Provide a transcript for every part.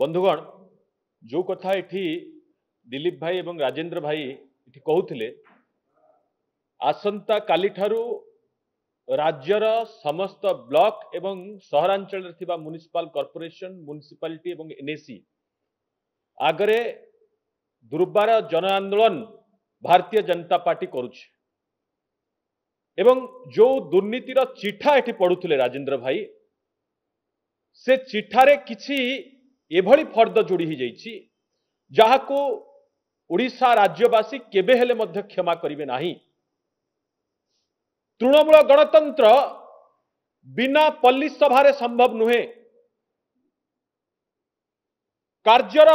বন্ধুগণ ଯେଉଁ କଥା ଏଠି ଦିଲ୍ଲୀପ ଭାଇ ଏବଂ ରାଜେନ୍ଦ୍ର ଭାଇ ଏଠି କହୁଥିଲେ ଆସନ୍ତାକାଲିଠାରୁ ରାଜ୍ୟର ସମସ୍ତ ବ୍ଲକ ଏବଂ ସହରାଞ୍ଚଳରେ ଥିବା ମ୍ୟୁନିସିପାଲ କର୍ପୋରେସନ ମ୍ୟୁନିସିପାଲିଟି ଏବଂ ଏନ୍ଏସି ଆଗରେ ଦୁର୍ବାର ଜନ ଆନ୍ଦୋଳନ ଭାରତୀୟ ଜନତା ପାର୍ଟି କରୁଛି ଏବଂ ଯେଉଁ ଦୁର୍ନୀତିର ଚିଠା ଏଠି ପଢ଼ୁଥିଲେ ରାଜେନ୍ଦ୍ର ଭାଇ ସେ ଚିଠାରେ କିଛି एभली फर्द जोड़ी जाशा राज्यवासी केवेहले क्षमा करे ना तृणमूल गणतंत्र बिना पल्ली सभार संभव नुहे कार्यर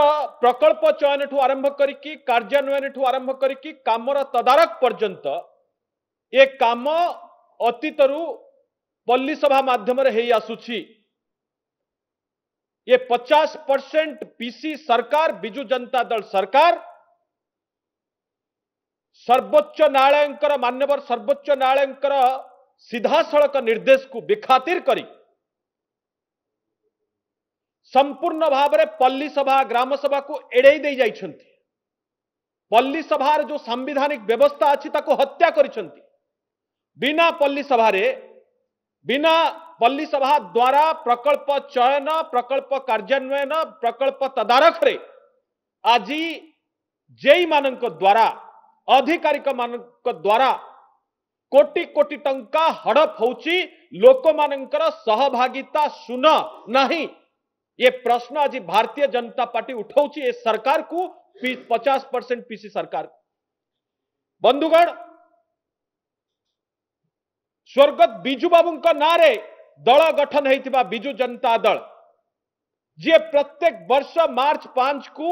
प्रकल्प चयन ठू आरंभ कार्यान्वयन ठू आरंभ करमर तदारक पर्यंत ये काम अतीतर पल्ली सभा मध्यम हो आसुची ये 50 परसेंट पीसी सरकार बिजू जनता दल सरकार सर्वोच्च न्यायालय मान्यवर सर्वोच्च न्यायालय सड़क निर्देश को बेखातिर कर संपूर्ण भाव में पल्ली सभा ग्राम सभा को एड़े दे पल्ली सभार जो सांविधानिक व्यवस्था अच्छी हत्या करना बिना पल्ली रे बिना पल्ली सभा द्वारा प्रकल्प चयन प्रकल्प कार्यान्वयन प्रकल्प रे आज जेई मान द्वारा अधिकारिक मान द्वारा कोटि कोटि टंका हड़प हो लोक मानकर सहभागिता सुन ना ये प्रश्न आज भारतीय जनता पार्टी उठाऊ सरकार को पचास परसेंट पीसी सरकार बंधुगण स्वर्गत विजु बाबू का ना दल गठन होता विजु जनता दल जी प्रत्येक वर्ष मार्च पांच को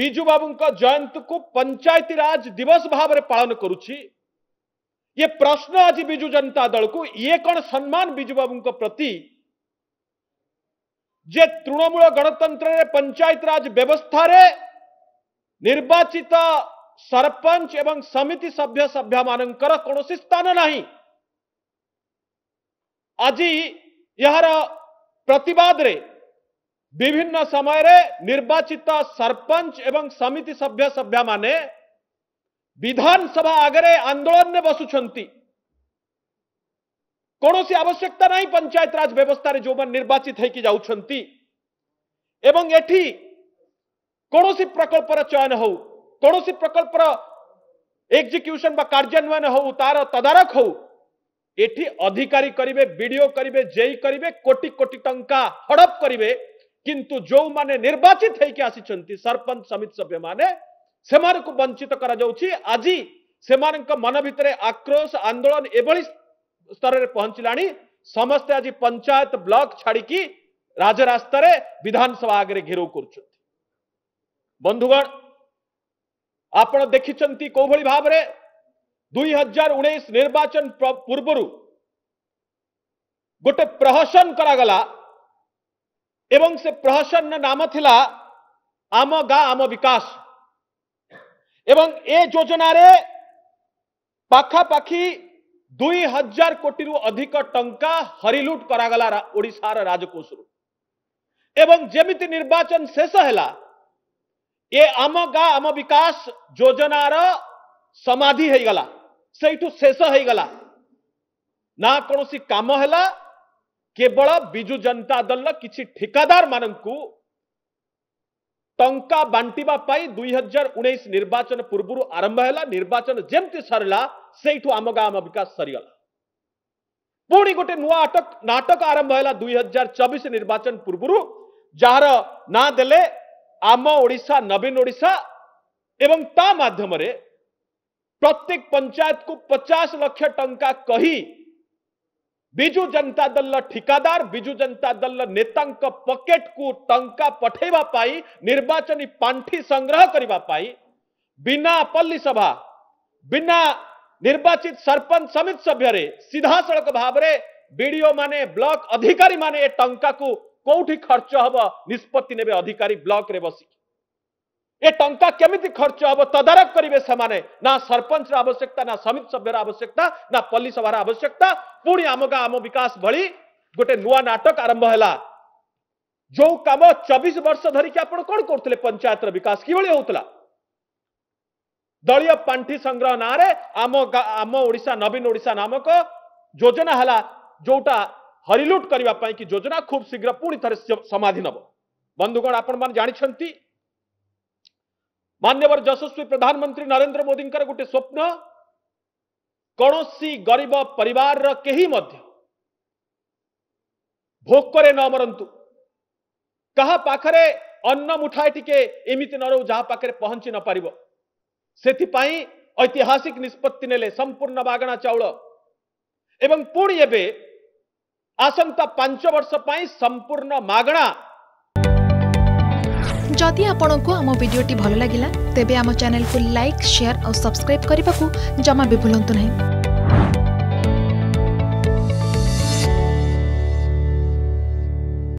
विजु बाबू का जयंती को पंचायती राज दिवस भाव पालन ये प्रश्न आज विजु जनता दल को ये कौन सम्मान विजु बाबू प्रति जे तृणमूल गणतंत्र पंचायत राज व्यवस्था निर्वाचित सरपंच एवं समिति सभ्य सभ्य मान कौन स्थान ना आज यार प्रतिवाद रे विभिन्न समय रे निर्वाचित सरपंच एवं समिति सभ्य सभ्य माने विधानसभा आगे आंदोलन में बसुंच कौन सी आवश्यकता नहीं पंचायत राज व्यवस्था जो मैं निर्वाचित होकर कौन प्रकल्पर चयन हो કરોસી પ્રકલ્પર એક્ઝિક્યુશન બા કાર્યાન્વયન હોઉ તાર તદારખ હોઉ এটি অধিকারী করিবে বিডিও করিবে জেই করিবে কোটি কোটি টঙ্কা হড়প করিবে কিন্তু ଯେଉଁମାନେ ନିର୍ବାଚିତ ହେଇକି ଆସିଛନ୍ତି ସରପଞ୍ଚ ସମିତି ସଭ୍ୟମାନେ ସେମାନଙ୍କୁ ବଞ୍ଚିତ କରାଯାଉଛି ଆଜି ସେମାନଙ୍କ ମନ ଭିତରେ ଆକ୍ରୋଶ ଆନ୍ଦୋଳନ ଏଭଳି ସ୍ତରରେ ପହଞ୍ଚିଲାଣି ସମସ୍ତେ ଆଜି ପଞ୍ଚାୟତ ବ୍ଲକ ଛାଡ଼ିକି ରାଜରାସ୍ତାରେ ବିଧାନସଭା ଆଗରେ ଘେରାଉ କରୁଛନ୍ତି ବନ୍ଧୁଗଣ आपण देखिंट कौली भाव दुई हजार उन्नीस निर्वाचन पूर्व गोटे प्रहसन कर प्रहसन नाम थिला आम गां आम विकास एवं ए योजन पखापाखि दुई हजार कोटी रू अधिक टंका हरिलुट कर राजकोष एवं निर्वाचन शेष है ये आम गाँ आम विकास योजनार समाधि है से शेष है ना कौन काम है केवल विजु जनता दल कि ठिकादार मानू टा बांटवाई दुई हजार उन्नीस निर्वाचन पूर्व आरंभ है निर्वाचन जमती सरला से आम गाँ आम विकास सरगला पुणी गोटे नुआ नाटक आरंभ है दुई हजार चबीश निर्वाचन पूर्व जार ना दे वीन ओडा ए माध्यम पञ्चायतको पचास लक्ष टा विजु जनता दल र ठिकदार विजु जनता दल र नेता पकेट कु टा पाई निर्वाचन पार्टी संग्रह बिना पल्ली सभा बिना निर्वाचित सरपंच समित सभ्य सड़क भाव म ब्लक टंका को खर्च हव निष्पत्ति नै अधिकारी ब्लक एमि खर्च हज तदारके नभ्य आवश्यकता नलिसभा आवश्यकता गोटे भो नाटक आरंभ होला जो काम चबिस वर्ष धरिक आउँछु पञ्चायत रिकास आम नाओा नवीन ओडा नामक जोजना जोटा हरिलुट करने कि योजना खूब शीघ्र पुणि थे समाधि नब बंधुगण आपंट मान्यवर यशस्वी प्रधानमंत्री नरेन्द्र मोदी गोटे स्वप्न कौशसी गरीब पर कहीं भोक न मरतु कहा पाखरे अन्न मुठाए टिके एम न रो जहां पाखे पहुंची न पार से ऐतिहासिक निष्पत्ति ने संपूर्ण बागणा चाउल एवं पुणी एवं आसंता पांच वर्ष संपूर्ण मगणा जदि आपण आम भिडी भल लगा तेब आम चेल को लाइक सेयार और सब्सक्राइब करने को जमा भी भूलु ना